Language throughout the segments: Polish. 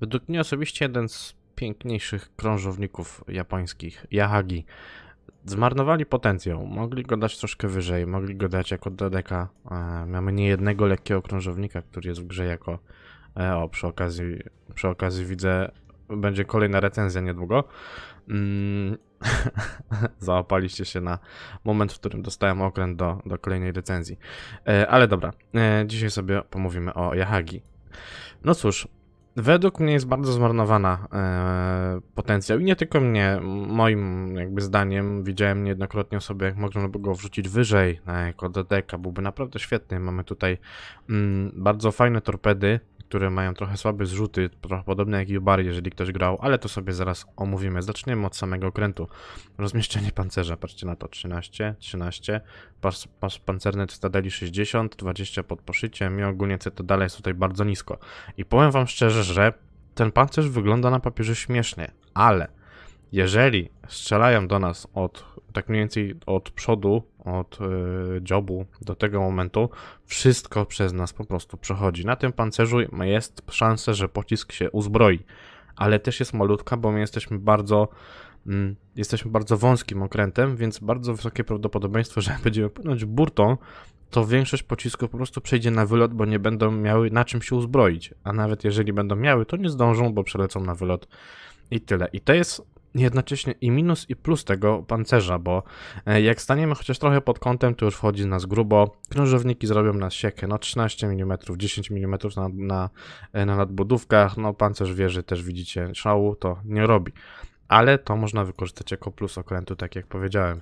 Według mnie osobiście jeden z piękniejszych krążowników japońskich, Yahagi. Zmarnowali potencjał, mogli go dać troszkę wyżej, mogli go dać jako DDK. E, mamy nie jednego lekkiego krążownika, który jest w grze jako... E, o, przy okazji, przy okazji widzę, będzie kolejna recenzja niedługo. Mm, Załapaliście się na moment, w którym dostałem okręt do, do kolejnej recenzji. E, ale dobra, e, dzisiaj sobie pomówimy o Yahagi. No cóż, według mnie jest bardzo zmarnowana e, potencjał i nie tylko mnie, moim jakby zdaniem, widziałem niejednokrotnie osoby, jak można by go wrzucić wyżej na e, jako DDK, byłby naprawdę świetny. Mamy tutaj mm, bardzo fajne torpedy, które mają trochę słabe zrzuty, trochę podobne jak Jubar, jeżeli ktoś grał, ale to sobie zaraz omówimy. Zaczniemy od samego okrętu. Rozmieszczenie pancerza, patrzcie na to, 13, 13, pas, pas pancerne cytadeli 60, 20 pod poszyciem i ogólnie cytadela jest tutaj bardzo nisko. I powiem wam szczerze, że ten pancerz wygląda na papierze śmiesznie, ale jeżeli strzelają do nas od tak mniej więcej od przodu od jobu e, do tego momentu, wszystko przez nas po prostu przechodzi. Na tym pancerzu jest szansa, że pocisk się uzbroi, ale też jest malutka, bo my jesteśmy bardzo mm, jesteśmy bardzo wąskim okrętem, więc bardzo wysokie prawdopodobieństwo, że będziemy płynąć burtą, to większość pocisków po prostu przejdzie na wylot, bo nie będą miały na czym się uzbroić. A nawet jeżeli będą miały, to nie zdążą, bo przelecą na wylot i tyle. I to jest jednocześnie i minus i plus tego pancerza, bo e, jak staniemy chociaż trochę pod kątem, to już wchodzi nas grubo. Krążowniki zrobią nas siekę, no 13 mm, 10 mm na, na, e, na nadbudówkach, no pancerz wieży też widzicie, szału to nie robi ale to można wykorzystać jako plus okrętu, tak jak powiedziałem.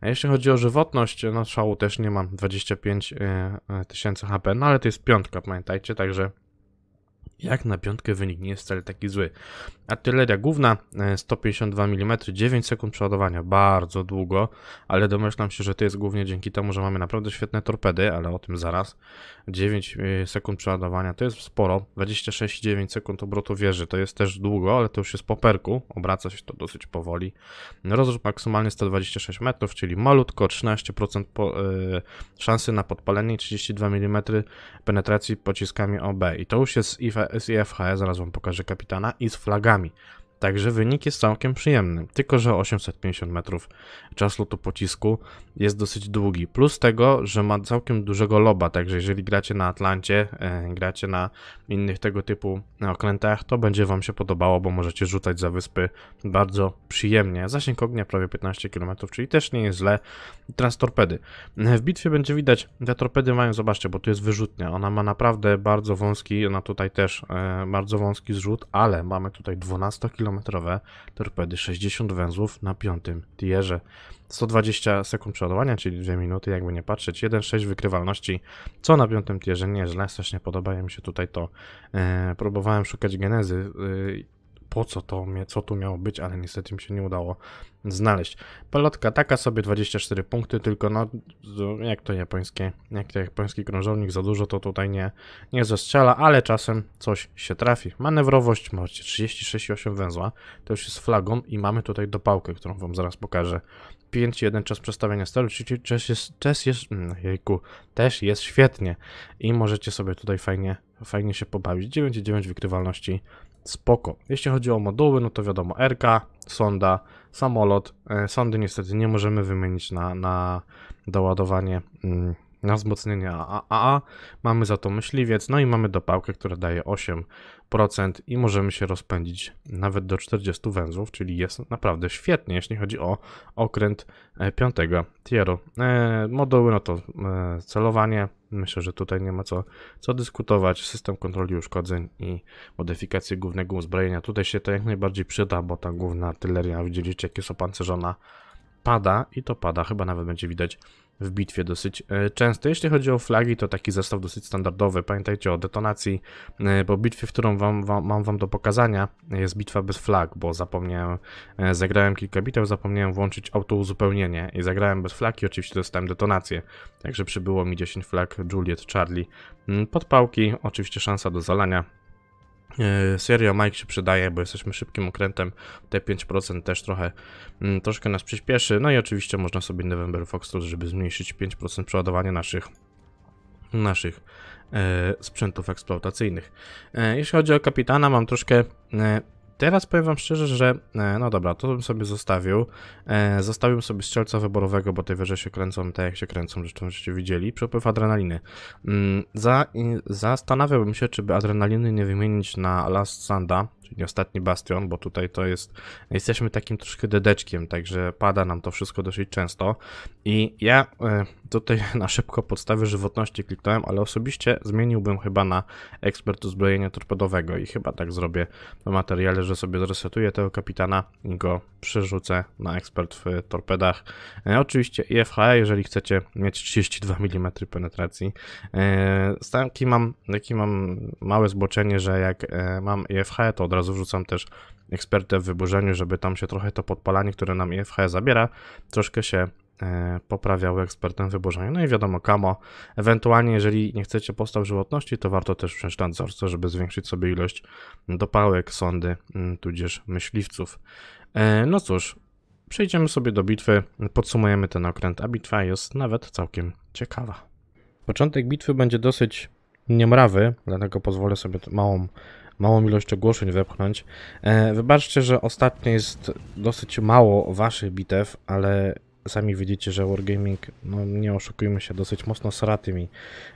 A jeśli chodzi o żywotność, no szału też nie mam, 25 e, tysięcy HP, no ale to jest piątka, pamiętajcie, także jak na piątkę wynik nie jest wcale taki zły. Artyleria główna 152 mm, 9 sekund przeładowania, bardzo długo, ale domyślam się, że to jest głównie dzięki temu, że mamy naprawdę świetne torpedy, ale o tym zaraz. 9 e, sekund przeładowania to jest sporo, 26,9 sekund obrotu wieży, to jest też długo, ale to już jest po perku, obraca się to dosyć powoli. Rozrzut maksymalny 126 metrów, czyli malutko 13% po, yy, szansy na podpalenie 32 mm penetracji pociskami OB i to już jest IFE SIFH, zaraz wam pokażę kapitana, i z flagami. Także wynik jest całkiem przyjemny, tylko że 850 metrów czas lotu pocisku jest dosyć długi. Plus tego, że ma całkiem dużego loba, także jeżeli gracie na Atlancie, e, gracie na innych tego typu e, okrętach, to będzie Wam się podobało, bo możecie rzucać za wyspy bardzo przyjemnie. Zasięg ognia prawie 15 km, czyli też nie jest źle. Teraz torpedy. E, w bitwie będzie widać, te torpedy mają, zobaczcie, bo tu jest wyrzutnia. Ona ma naprawdę bardzo wąski, ona tutaj też bardzo wąski zrzut, ale mamy tutaj 12 km kilometrowe torpedy 60 węzłów na piątym tierze. 120 sekund przeładowania, czyli 2 minuty, jakby nie patrzeć. 1.6 wykrywalności, co na piątym tierze nieźle. Strasznie podoba mi się tutaj to. E, próbowałem szukać genezy. Y, po co to, co tu miało być, ale niestety mi się nie udało znaleźć. Palotka taka sobie, 24 punkty, tylko no, jak to japońskie, jak to japoński krążownik, za dużo to tutaj nie, nie zestrzela, ale czasem coś się trafi. Manewrowość, macie 36,8 węzła, to już jest flagon i mamy tutaj dopałkę, którą wam zaraz pokażę. 5-1 czas przestawienia stelu, czyli czas jest, czas jest mm, jejku, też jest świetnie i możecie sobie tutaj fajnie, fajnie się pobawić. 9,9 wykrywalności spoko. Jeśli chodzi o moduły, no to wiadomo, RK, sonda, samolot. E, sondy niestety nie możemy wymienić na, na doładowanie, mm, na wzmocnienie AAA. Mamy za to myśliwiec, no i mamy dopałkę, która daje 8% i możemy się rozpędzić nawet do 40 węzłów, czyli jest naprawdę świetnie, jeśli chodzi o okręt 5 e, tieru. E, moduły, no to celowanie, Myślę, że tutaj nie ma co, co dyskutować. System kontroli uszkodzeń i modyfikacje głównego uzbrojenia. Tutaj się to jak najbardziej przyda, bo ta główna artyleria, widzieliście, jak jest opancerzona, pada i to pada. Chyba nawet będzie widać w bitwie dosyć e, często. Jeśli chodzi o flagi, to taki zestaw dosyć standardowy. Pamiętajcie o detonacji, e, bo bitwie, w którą wam, wam, mam wam do pokazania jest bitwa bez flag, bo zapomniałem, e, zagrałem kilka bitew, zapomniałem włączyć autouzupełnienie i zagrałem bez flag i oczywiście dostałem detonację. Także przybyło mi 10 flag Juliet Charlie mm, podpałki, oczywiście szansa do zalania, E, serio Mike się przydaje, bo jesteśmy szybkim okrętem. Te 5% też trochę mm, troszkę nas przyspieszy. No i oczywiście można sobie November Foxtrot, żeby zmniejszyć 5% przeładowania naszych naszych e, sprzętów eksploatacyjnych. E, jeśli chodzi o kapitana, mam troszkę teraz powiem wam szczerze, że e, no dobra, to bym sobie zostawił. E, zostawiłbym sobie strzelca wyborowego, bo te wieże się kręcą tak jak się kręcą, zresztą żeście widzieli. Przepływ adrenaliny. Mm, zastanawiałbym się, czy by adrenaliny nie wymienić na Last Sanda, czyli ostatni bastion, bo tutaj to jest, jesteśmy takim troszkę dedeczkiem, także pada nam to wszystko dosyć często i ja e, tutaj na szybko podstawy żywotności kliknąłem, ale osobiście zmieniłbym chyba na ekspert uzbrojenia torpedowego i chyba tak zrobię w materiale, że sobie zresetuję tego kapitana i go przerzucę na ekspert w torpedach. E, oczywiście IFH, jeżeli chcecie mieć 32 mm penetracji. E, taki mam, taki mam małe zboczenie, że jak mam IFH, to od razu wrzucam też ekspertę w wyburzeniu, żeby tam się trochę to podpalanie, które nam IFH e zabiera, troszkę się e, poprawiał ekspertem wyburzenia. No i wiadomo, kamo. Ewentualnie, jeżeli nie chcecie postaw żywotności, to warto też wziąć nadzorcę, żeby zwiększyć sobie ilość dopałek, sondy, mm, tudzież myśliwców. E, no cóż, przejdziemy sobie do bitwy, podsumujemy ten okręt, a bitwa jest nawet całkiem ciekawa. Początek bitwy będzie dosyć niemrawy, dlatego pozwolę sobie małą małą ilość ogłoszeń wepchnąć. E, wybaczcie, że ostatnio jest dosyć mało waszych bitew, ale sami widzicie, że Wargaming, no nie oszukujmy się, dosyć mocno sra tymi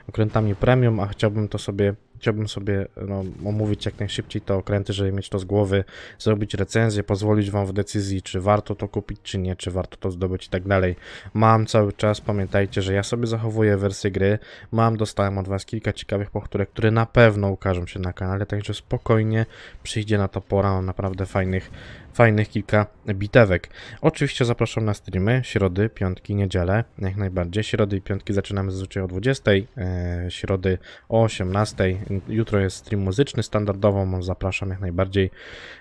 okrętami premium, a chciałbym to sobie chciałbym sobie no, omówić jak najszybciej te okręty, żeby mieć to z głowy, zrobić recenzję, pozwolić Wam w decyzji, czy warto to kupić, czy nie, czy warto to zdobyć i tak dalej. Mam cały czas, pamiętajcie, że ja sobie zachowuję wersję gry, mam, dostałem od Was kilka ciekawych powtórek, które na pewno ukażą się na kanale, także spokojnie przyjdzie na to pora, mam naprawdę fajnych, fajnych kilka bitewek. Oczywiście zapraszam na streamy, środy, piątki, niedzielę, jak najbardziej. Środy i piątki zaczynamy zazwyczaj o 20, e, środy o 18, jutro jest stream muzyczny, standardowo zapraszam jak najbardziej.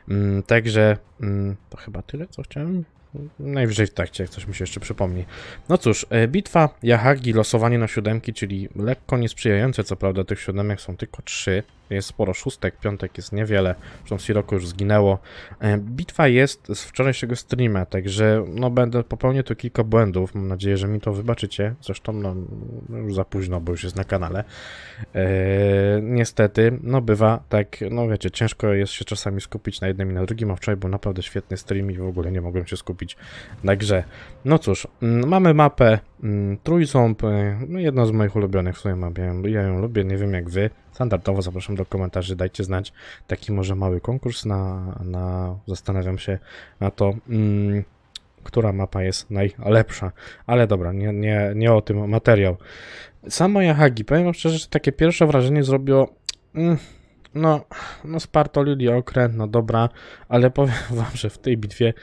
Mm, także mm, to chyba tyle, co chciałem Najwyżej w trakcie, jak coś mi się jeszcze przypomni. No cóż, e, bitwa Jahagi, losowanie na siódemki, czyli lekko niesprzyjające, co prawda tych siódemek są tylko trzy jest sporo szóstek, piątek jest niewiele, zresztą Siroko już zginęło. E, bitwa jest z wczorajszego streama, także no będę popełnił tu kilka błędów, mam nadzieję, że mi to wybaczycie, zresztą no już za późno, bo już jest na kanale. Eee, niestety, no bywa tak, no wiecie, ciężko jest się czasami skupić na jednym i na drugim, a wczoraj był naprawdę świetny stream i w ogóle nie mogłem się skupić na grze. No cóż, mamy mapę Mm, trójząb, e, no jedna z moich ulubionych w sumie ja ją lubię, nie wiem jak wy. Standardowo zapraszam do komentarzy, dajcie znać. Taki może mały konkurs na, na zastanawiam się na to, mm, która mapa jest najlepsza. Ale dobra, nie, nie, nie o tym materiał. Sama Yahagi, powiem szczerze, że takie pierwsze wrażenie zrobiło... Mm, no, no spartolili okręt, no dobra, ale powiem wam, że w tej bitwie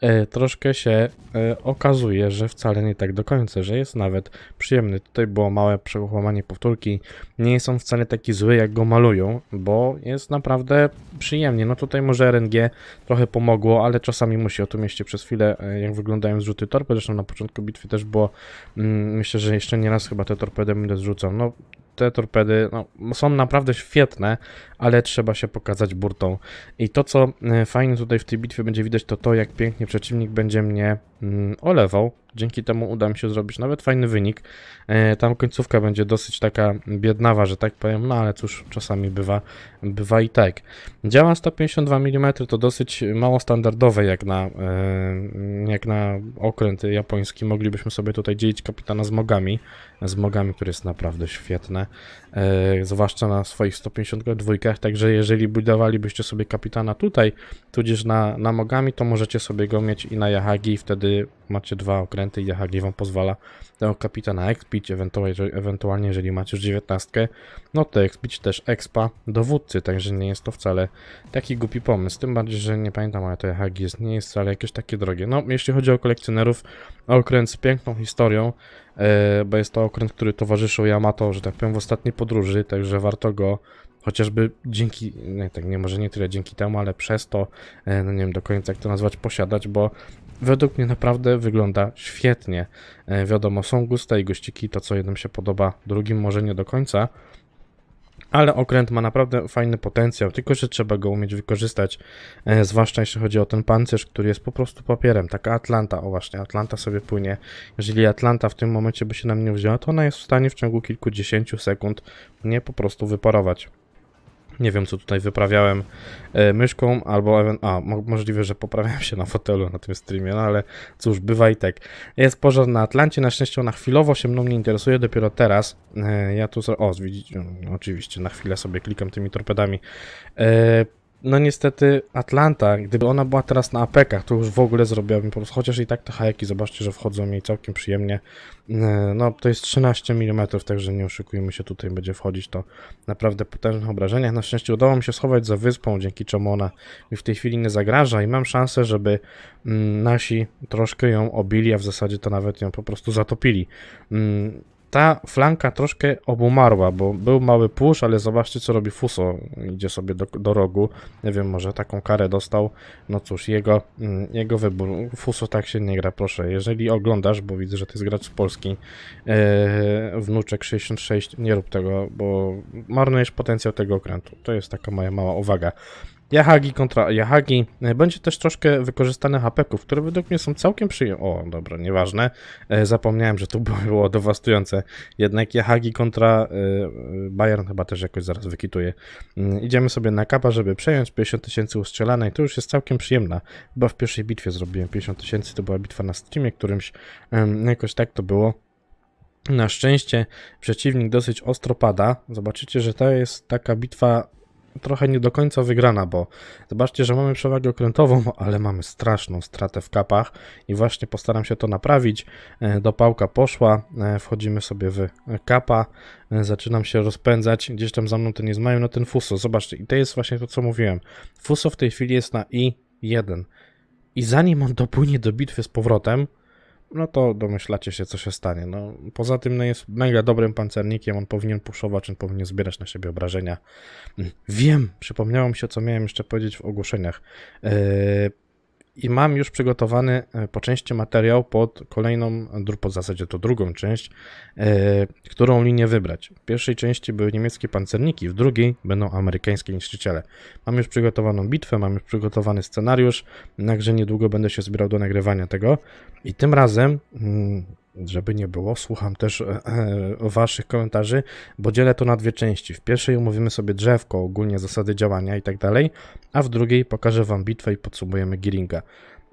E, troszkę się e, okazuje, że wcale nie tak do końca, że jest nawet przyjemny. Tutaj było małe przełamanie powtórki, nie jest on wcale taki zły jak go malują, bo jest naprawdę przyjemnie. No tutaj może RNG trochę pomogło, ale czasami musi o tym mieście przez chwilę, e, jak wyglądają zrzuty torped, zresztą na początku bitwy też było, mm, myślę, że jeszcze nie raz chyba te torpedy będę zrzucał. No te torpedy no, są naprawdę świetne, ale trzeba się pokazać burtą. I to, co e, fajnie tutaj w tej bitwie będzie widać, to to, jak pięknie przeciwnik będzie mnie mm, olewał. Dzięki temu uda mi się zrobić nawet fajny wynik. E, tam końcówka będzie dosyć taka biednawa, że tak powiem, no ale cóż, czasami bywa, bywa i tak. Działa 152 mm, to dosyć mało standardowe jak na, e, jak na okręt japoński. Moglibyśmy sobie tutaj dzielić kapitana z mogami, z mogami, które jest naprawdę świetne, zwłaszcza na swoich 152 także jeżeli budowalibyście sobie kapitana tutaj, tudzież na, na Mogami, to możecie sobie go mieć i na Yahagi i wtedy macie dwa okręty i Yahagi wam pozwala tego kapitana expić, ewentualnie, ewentualnie jeżeli macie już dziewiętnastkę, no to expić też expa dowódcy, także nie jest to wcale taki głupi pomysł, tym bardziej, że nie pamiętam, ale to Yahagi jest, nie jest wcale jakieś takie drogie. No, jeśli chodzi o kolekcjonerów, okręt z piękną historią, e, bo jest to okręt, który towarzyszył Yamato, że tak powiem, w ostatniej podróży, także warto go chociażby dzięki, nie, tak nie może nie tyle dzięki temu, ale przez to, e, no nie wiem do końca jak to nazwać, posiadać, bo według mnie naprawdę wygląda świetnie. E, wiadomo, są gusta i guściki, to co jednym się podoba, drugim może nie do końca, ale okręt ma naprawdę fajny potencjał, tylko że trzeba go umieć wykorzystać, e, zwłaszcza jeśli chodzi o ten pancerz, który jest po prostu papierem, taka Atlanta, o właśnie, Atlanta sobie płynie, jeżeli Atlanta w tym momencie by się na mnie wzięła, to ona jest w stanie w ciągu kilkudziesięciu sekund mnie po prostu wyparować. Nie wiem, co tutaj wyprawiałem e, myszką, albo a, możliwe, że poprawiałem się na fotelu na tym streamie, no ale cóż, bywa i tak. Jest pożar na Atlancie, na szczęście na chwilowo się mną nie interesuje, dopiero teraz. E, ja tu, o, widzicie, no, oczywiście, na chwilę sobie klikam tymi torpedami. E, no niestety Atlanta, gdyby ona była teraz na apekach, to już w ogóle zrobiłabym po prostu, chociaż i tak te hajeki, zobaczcie, że wchodzą jej całkiem przyjemnie. E, no to jest 13 mm, także nie oszukujmy się, tutaj będzie wchodzić to naprawdę potężnych obrażeniach. Na szczęście udało mi się schować za wyspą, dzięki czemu ona mi w tej chwili nie zagraża i mam szansę, żeby mm, nasi troszkę ją obili, a w zasadzie to nawet ją po prostu zatopili. Mm, ta flanka troszkę obumarła, bo był mały push, ale zobaczcie co robi Fuso, idzie sobie do, do rogu, nie wiem, może taką karę dostał, no cóż, jego, mm, jego wybór, Fuso tak się nie gra, proszę, jeżeli oglądasz, bo widzę, że ty jest gracz z Polski, e, wnuczek 66, nie rób tego, bo marnujesz potencjał tego okrętu, to jest taka moja mała uwaga. Yahagi kontra Yahagi. E, będzie też troszkę wykorzystane hapeków, które według mnie są całkiem przyjemne. O, dobra, nieważne. E, zapomniałem, że to było dewastujące. Jednak Yahagi kontra e, Bayern chyba też jakoś zaraz wykituje. Mm, idziemy sobie na kapa, żeby przejąć 50 tysięcy ustrzelanej. To już jest całkiem przyjemna. Chyba w pierwszej bitwie zrobiłem 50 tysięcy. To była bitwa na streamie którymś. No jakoś tak to było. Na szczęście przeciwnik dosyć ostro pada. Zobaczycie, że to jest taka bitwa trochę nie do końca wygrana, bo zobaczcie, że mamy przewagę okrętową, ale mamy straszną stratę w kapach i właśnie postaram się to naprawić. E, Dopałka poszła, e, wchodzimy sobie w kapa, e, zaczynam się rozpędzać, gdzieś tam za mną ten jest mają, no ten fuso, zobaczcie, i to jest właśnie to, co mówiłem. Fuso w tej chwili jest na I1 i zanim on dopłynie do bitwy z powrotem, no to domyślacie się, co się stanie. No, poza tym no, jest mega dobrym pancernikiem, on powinien puszować, on powinien zbierać na siebie obrażenia. Wiem, przypomniało mi się, co miałem jeszcze powiedzieć w ogłoszeniach. Yy, i mam już przygotowany e, po części materiał pod kolejną, po zasadzie to drugą część, e, którą linię wybrać. W pierwszej części były niemieckie pancerniki, w drugiej będą amerykańskie niszczyciele. Mam już przygotowaną bitwę, mam już przygotowany scenariusz, także niedługo będę się zbierał do nagrywania tego i tym razem mm, żeby nie było, słucham też e, e, waszych komentarzy, bo dzielę to na dwie części. W pierwszej omówimy sobie drzewko, ogólnie zasady działania i tak dalej, a w drugiej pokażę wam bitwę i podsumujemy Giringa.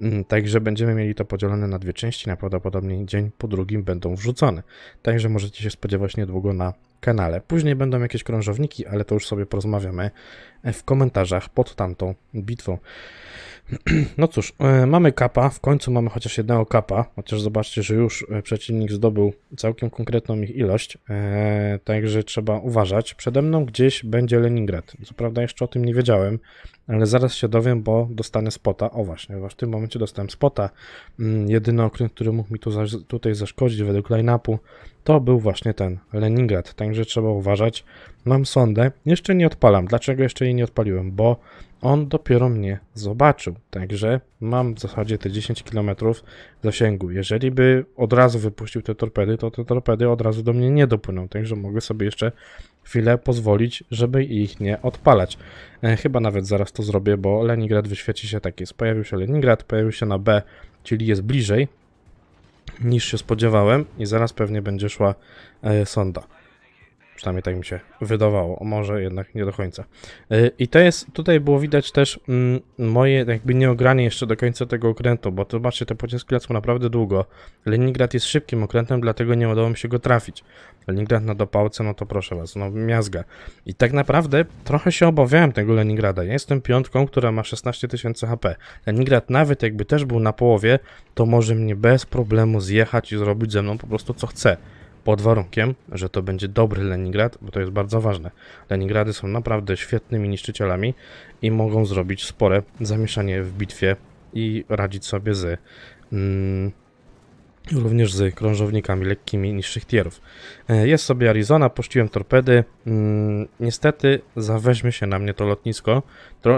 Mm, także będziemy mieli to podzielone na dwie części, na prawdopodobnie dzień po drugim będą wrzucone. Także możecie się spodziewać niedługo na kanale. Później będą jakieś krążowniki, ale to już sobie porozmawiamy w komentarzach pod tamtą bitwą. No cóż, e, mamy kapa, w końcu mamy chociaż jednego kapa, chociaż zobaczcie, że już e, przeciwnik zdobył całkiem konkretną ich ilość, e, także trzeba uważać. Przede mną gdzieś będzie Leningrad, co prawda jeszcze o tym nie wiedziałem, ale zaraz się dowiem, bo dostanę spota. O właśnie, w tym momencie dostałem spota, mm, jedyny okręt, który mógł mi tu tutaj zaszkodzić według line-upu to był właśnie ten Leningrad, także trzeba uważać. Mam sondę, jeszcze nie odpalam. Dlaczego jeszcze jej nie odpaliłem? Bo on dopiero mnie zobaczył, także mam w zasadzie te 10 km zasięgu. Jeżeli by od razu wypuścił te torpedy, to te torpedy od razu do mnie nie dopłyną, także mogę sobie jeszcze chwilę pozwolić, żeby ich nie odpalać. E, chyba nawet zaraz to zrobię, bo Leningrad wyświeci się tak jest. Pojawił się Leningrad, pojawił się na B, czyli jest bliżej, niż się spodziewałem i zaraz pewnie będzie szła e, sonda. Przynajmniej tak mi się wydawało. Może jednak nie do końca. E, I to jest, tutaj było widać też mm, moje jakby nieogranie jeszcze do końca tego okrętu, bo to zobaczcie, te pociski lecą naprawdę długo. Leningrad jest szybkim okrętem, dlatego nie udało mi się go trafić. Leningrad na dopałce, no to proszę was, no miazga. I tak naprawdę trochę się obawiałem tego Leningrada. Ja jestem piątką, która ma 16 tysięcy HP. Leningrad nawet jakby też był na połowie, to może mnie bez problemu zjechać i zrobić ze mną po prostu co chce pod warunkiem, że to będzie dobry Leningrad, bo to jest bardzo ważne. Leningrady są naprawdę świetnymi niszczycielami i mogą zrobić spore zamieszanie w bitwie i radzić sobie z mm, również z krążownikami lekkimi niższych tierów. E, jest sobie Arizona, puściłem torpedy. Mm, niestety zaweźmie się na mnie to lotnisko.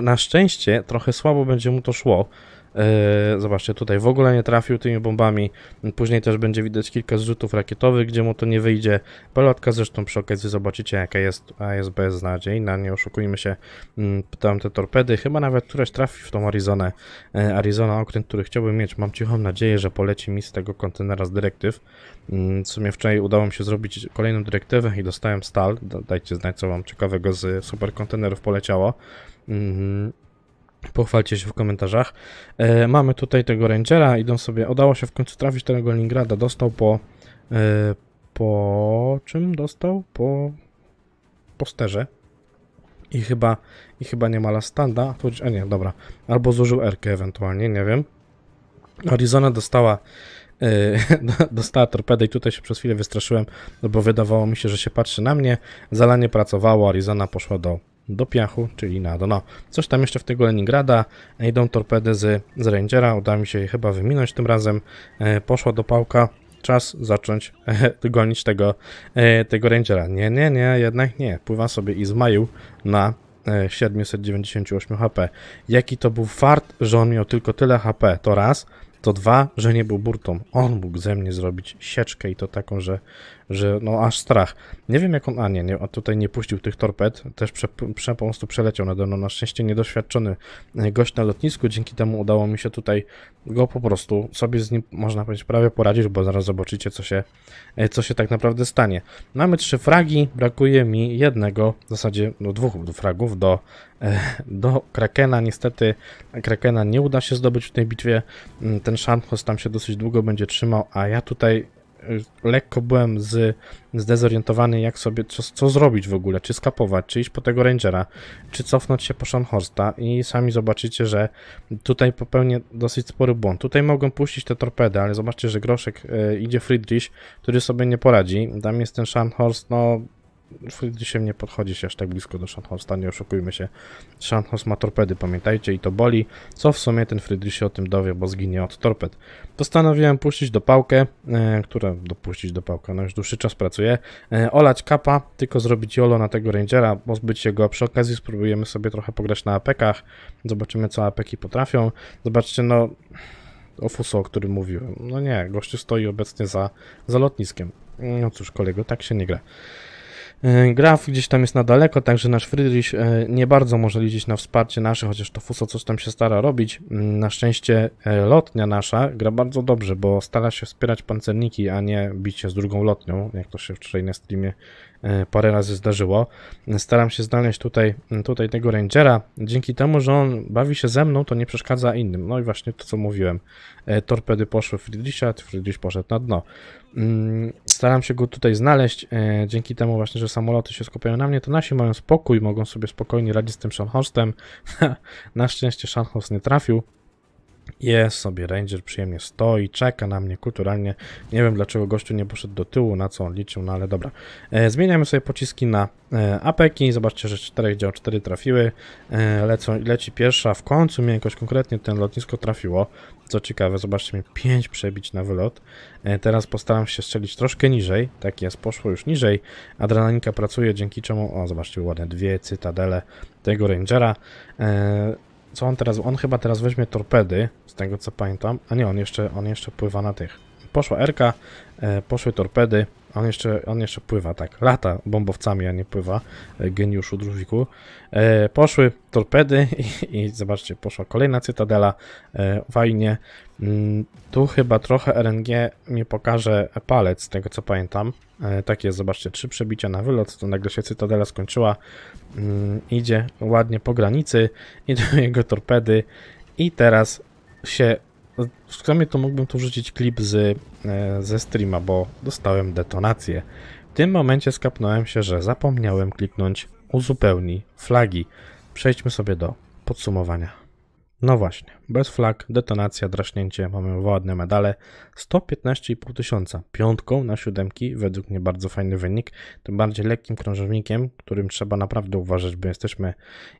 Na szczęście trochę słabo będzie mu to szło, E, zobaczcie, tutaj w ogóle nie trafił tymi bombami. Później też będzie widać kilka zrzutów rakietowych, gdzie mu to nie wyjdzie. Pelotka zresztą przy okazji zobaczycie jaka jest, a jest beznadziejna, nie oszukujmy się. Mm, tam te torpedy, chyba nawet któreś trafi w tą Arizonę. E, Arizona, okręt, który chciałbym mieć. Mam cichą nadzieję, że poleci mi z tego kontenera z dyrektyw. Mm, w sumie wczoraj udało mi się zrobić kolejną dyrektywę i dostałem stal. Dajcie znać, co wam ciekawego z super kontenerów poleciało. Mhm. Pochwalcie się w komentarzach. E, mamy tutaj tego Rangera, idą sobie, udało się w końcu trafić tego Golingrada, dostał po... E, po czym dostał? Po... po sterze. I chyba, I chyba nie ma Lastanda, a nie, dobra. Albo zużył Erkę ewentualnie, nie wiem. Arizona dostała e, dostała torpedę i tutaj się przez chwilę wystraszyłem, no bo wydawało mi się, że się patrzy na mnie. Zalanie pracowało, Arizona poszła do do piachu, czyli na dno. Coś tam jeszcze w tego Leningrada, idą torpedy z, z Rangera, uda mi się je chyba wyminąć tym razem, e, poszła do pałka, czas zacząć e, gonić tego, e, tego Rangera. Nie, nie, nie, jednak nie, pływa sobie i Izmaju na 798 HP. Jaki to był fart, że on miał tylko tyle HP, to raz, to dwa, że nie był burtą. On mógł ze mnie zrobić sieczkę i to taką, że że no aż strach. Nie wiem jak on, a nie, nie a tutaj nie puścił tych torped, też prze, prze, po prostu przeleciał nade mną. Na szczęście niedoświadczony e, gość na lotnisku, dzięki temu udało mi się tutaj go po prostu sobie z nim, można powiedzieć, prawie poradzić, bo zaraz zobaczycie co się, e, co się tak naprawdę stanie. Mamy trzy fragi, brakuje mi jednego, w zasadzie no, dwóch fragów do, e, do Krakena. Niestety Krakena nie uda się zdobyć w tej bitwie. Mm, ten Shamhos tam się dosyć długo będzie trzymał, a ja tutaj lekko byłem z, zdezorientowany, jak sobie, co, co zrobić w ogóle, czy skapować, czy iść po tego Rangera, czy cofnąć się po Shanhorsta i sami zobaczycie, że tutaj popełnię dosyć spory błąd. Tutaj mogą puścić te torpedy, ale zobaczcie, że groszek y, idzie Friedrich, który sobie nie poradzi. Tam jest ten Shanhorst no Friedrichem nie podchodzi się aż tak blisko do Schandhausta, nie oszukujmy się. Schandhaus ma torpedy, pamiętajcie, i to boli, co w sumie ten Friedrich się o tym dowie, bo zginie od torped. Postanowiłem puścić do pałkę, e, która dopuścić do pałka, no już dłuższy czas pracuje. e, olać kapa, tylko zrobić jolo na tego rangera, pozbyć się go, przy okazji spróbujemy sobie trochę pograć na apekach, zobaczymy co apeki potrafią, zobaczcie no... Ofuso, o którym mówiłem. No nie, gościu stoi obecnie za, za lotniskiem. No cóż, kolego, tak się nie gra. E, Graf gdzieś tam jest na daleko, także nasz Friedrich e, nie bardzo może liczyć na wsparcie nasze, chociaż to Fuso coś tam się stara robić. Mm, na szczęście e, lotnia nasza gra bardzo dobrze, bo stara się wspierać pancerniki, a nie bić się z drugą lotnią, jak to się wczoraj na streamie E, parę razy zdarzyło. Staram się znaleźć tutaj, tutaj tego rangera. Dzięki temu, że on bawi się ze mną, to nie przeszkadza innym. No i właśnie to, co mówiłem. E, torpedy poszły Friedricha, Friedrich poszedł na dno. Mm, staram się go tutaj znaleźć. E, dzięki temu właśnie, że samoloty się skupiają na mnie, to nasi mają spokój, mogą sobie spokojnie radzić z tym Schanhostem. na szczęście Schanhost nie trafił. Jest sobie Ranger, przyjemnie stoi, czeka na mnie kulturalnie. Nie wiem dlaczego gościu nie poszedł do tyłu, na co on liczył, no ale dobra. E, zmieniamy sobie pociski na e, apeki. Zobaczcie, że 4 dział 4 trafiły. E, lecą, leci pierwsza. W końcu mnie jakoś konkretnie ten lotnisko trafiło. Co ciekawe, zobaczcie, mi 5 przebić na wylot. E, teraz postaram się strzelić troszkę niżej. Tak jest, poszło już niżej. Adrenalinka pracuje, dzięki czemu, o zobaczcie, ładne dwie cytadele tego Rangera co on teraz, on chyba teraz weźmie torpedy, z tego co pamiętam, a nie, on jeszcze, on jeszcze pływa na tych. Poszła rka e, poszły torpedy, on jeszcze, on jeszcze pływa, tak, lata bombowcami, a nie pływa, e, geniuszu drużniku. E, poszły torpedy i, i, zobaczcie, poszła kolejna cytadela, e, fajnie, Mm, tu chyba trochę RNG mi pokaże palec, z tego co pamiętam. Tak jest, zobaczcie, trzy przebicia na wylot, to nagle się Cytadela skończyła. Mm, idzie ładnie po granicy, idą jego torpedy i teraz się... W sumie to mógłbym tu rzucić klip z, e, ze streama, bo dostałem detonację. W tym momencie skapnąłem się, że zapomniałem kliknąć uzupełni flagi. Przejdźmy sobie do podsumowania. No właśnie, bez flag, detonacja, draśnięcie, mamy ładne medale, 115,5 tysiąca, piątką na siódemki, według mnie bardzo fajny wynik, tym bardziej lekkim krążownikiem, którym trzeba naprawdę uważać, bo jesteśmy,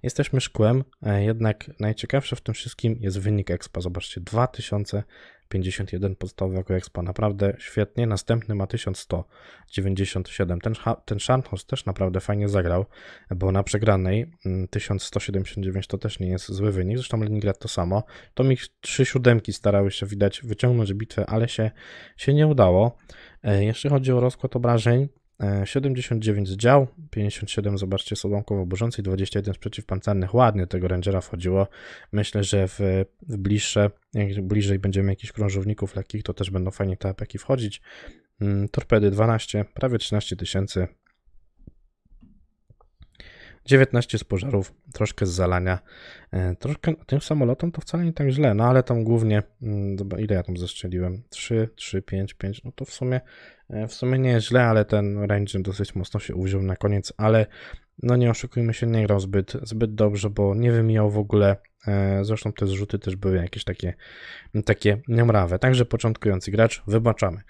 jesteśmy szkłem, e, jednak najciekawsze w tym wszystkim jest wynik EXPA, zobaczcie, 2000 51 podstawowego Expo, naprawdę świetnie. Następny ma 1197. Ten, ten Shantos też naprawdę fajnie zagrał, bo na przegranej 1179 mm, to też nie jest zły wynik. Zresztą Leningrad to samo. To mi trzy siódemki starały się widać wyciągnąć bitwę, ale się, się nie udało. E, jeśli chodzi o rozkład obrażeń, 79 e, z dział, 57 zobaczcie sobankowo burzącej, 21 sprzeciw pancernych. Ładnie tego rangera wchodziło. Myślę, że w, w bliższe, jak bliżej będziemy jakichś krążowników lekkich, to też będą fajnie te apeki wchodzić. Mm, torpedy 12, prawie 13 tysięcy, 19 z pożarów, troszkę z zalania, e, troszkę tym samolotom to wcale nie tak źle, no ale tam głównie, mm, ile ja tam zestrzeliłem? 3, 3, 5, 5, no to w sumie, e, w sumie nie jest źle, ale ten range dosyć mocno się uwziął na koniec, ale no nie oszukujmy się, nie grał zbyt, zbyt dobrze, bo nie wymijał w ogóle. E, zresztą te zrzuty też były jakieś takie, takie niemrawe. Także początkujący gracz, wybaczamy.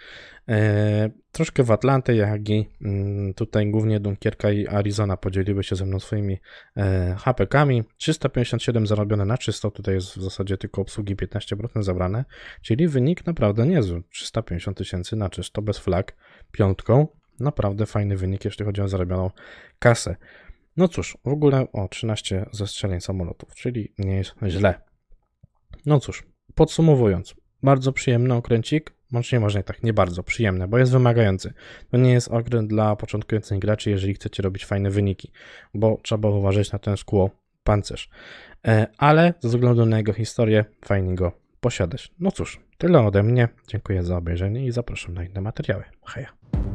E, troszkę w Atlanty, jak i mm, tutaj głównie Dunkierka i Arizona podzieliły się ze mną swoimi e, HPK-ami. 357 zarobione na 300, tutaj jest w zasadzie tylko obsługi 15% zabrane, czyli wynik naprawdę niezły. 350 tysięcy na 300 bez flag, piątką naprawdę fajny wynik, jeśli chodzi o zarobioną kasę. No cóż, w ogóle o 13 zestrzeleń samolotów, czyli nie jest źle. No cóż, podsumowując, bardzo przyjemny okręcik, może nie można tak, nie bardzo przyjemny, bo jest wymagający. To nie jest okręt dla początkujących graczy, jeżeli chcecie robić fajne wyniki, bo trzeba uważać na ten szkło pancerz. E, ale ze względu na jego historię, fajnie go posiadać. No cóż, tyle ode mnie. Dziękuję za obejrzenie i zapraszam na inne materiały. Hej.